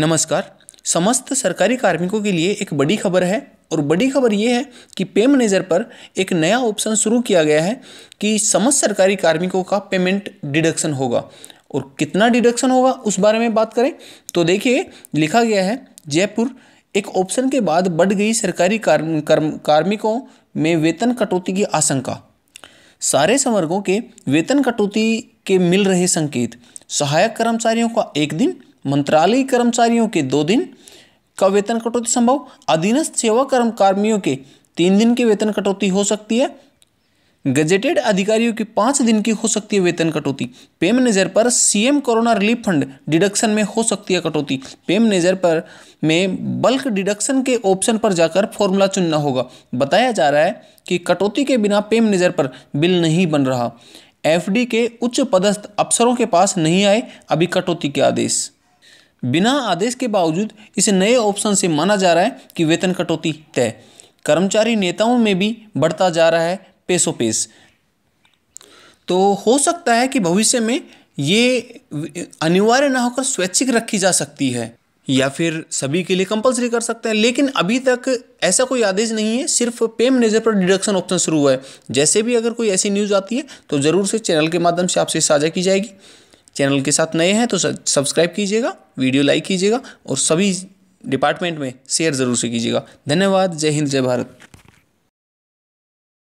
नमस्कार समस्त सरकारी कार्मिकों के लिए एक बड़ी खबर है और बड़ी खबर यह है कि पे मैनेजर पर एक नया ऑप्शन शुरू किया गया है कि समस्त सरकारी कार्मिकों का पेमेंट डिडक्शन होगा और कितना डिडक्शन होगा उस बारे में बात करें तो देखिए लिखा गया है जयपुर एक ऑप्शन के बाद बढ़ गई सरकारी कार्म, कर्म कार्मिकों में वेतन कटौती की आशंका सारे संवर्गों के वेतन कटौती के मिल रहे संकेत सहायक कर्मचारियों का एक दिन मंत्रालय कर्मचारियों के दो दिन का वेतन कटौती संभव अधीनस्थ सेवा कर्म कर्मियों के तीन दिन की वेतन कटौती हो सकती है गजेटेड अधिकारियों की पाँच दिन की हो सकती है वेतन कटौती पे मैनेजर पर CM corona relief fund deduction में हो सकती है कटौती पे मैनेजर पर में बल्क डिडक्शन के ऑप्शन पर जाकर फॉर्मूला चुनना होगा बताया जा रहा है कि कटौती के बिना पे मैनेजर पर बिल नहीं बन रहा एफडी के उच्च पदस्थ अफसरों के पास नहीं आए अभी कटौती के आदेश बिना आदेश के बावजूद इस नए ऑप्शन से माना जा रहा है कि वेतन कटौती तय कर्मचारी नेताओं में भी बढ़ता जा रहा है पेसो पेश तो हो सकता है कि भविष्य में ये अनिवार्य ना होकर स्वैच्छिक रखी जा सकती है या फिर सभी के लिए कंपलसरी कर सकते हैं लेकिन अभी तक ऐसा कोई आदेश नहीं है सिर्फ पे मैनेजर पर डिडक्शन ऑप्शन शुरू हुआ है जैसे भी अगर कोई ऐसी न्यूज़ आती है तो ज़रूर से चैनल के माध्यम से आपसे साझा की जाएगी चैनल के साथ नए हैं तो सब्सक्राइब कीजिएगा वीडियो लाइक कीजिएगा और सभी डिपार्टमेंट में शेयर ज़रूर से कीजिएगा धन्यवाद जय हिंद जय भारत